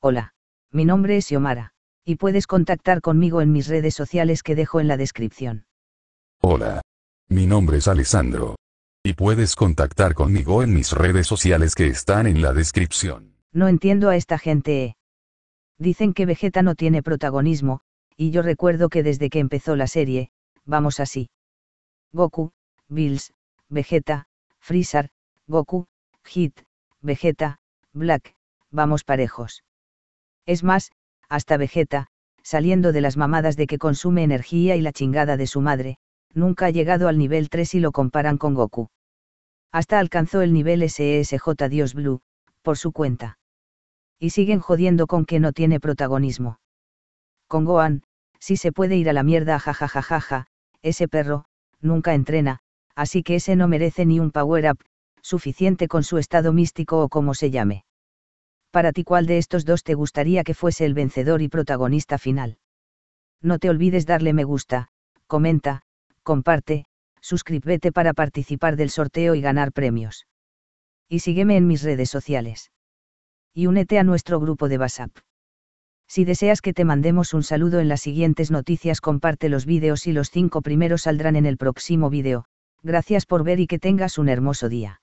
Hola. Mi nombre es Yomara, Y puedes contactar conmigo en mis redes sociales que dejo en la descripción. Hola. Mi nombre es Alessandro. Y puedes contactar conmigo en mis redes sociales que están en la descripción. No entiendo a esta gente. Eh. Dicen que Vegeta no tiene protagonismo, y yo recuerdo que desde que empezó la serie, vamos así. Goku, Bills, Vegeta, Freezer, Goku, Hit, Vegeta, Black, vamos parejos. Es más, hasta vegeta, saliendo de las mamadas de que consume energía y la chingada de su madre, nunca ha llegado al nivel 3 y lo comparan con Goku. Hasta alcanzó el nivel SSJ Dios Blue, por su cuenta. Y siguen jodiendo con que no tiene protagonismo. Con Gohan, si se puede ir a la mierda jajajajaja, ese perro, nunca entrena, así que ese no merece ni un power-up, suficiente con su estado místico o como se llame para ti cuál de estos dos te gustaría que fuese el vencedor y protagonista final. No te olvides darle me gusta, comenta, comparte, suscríbete para participar del sorteo y ganar premios. Y sígueme en mis redes sociales. Y únete a nuestro grupo de WhatsApp. Si deseas que te mandemos un saludo en las siguientes noticias, comparte los vídeos y los cinco primeros saldrán en el próximo vídeo. Gracias por ver y que tengas un hermoso día.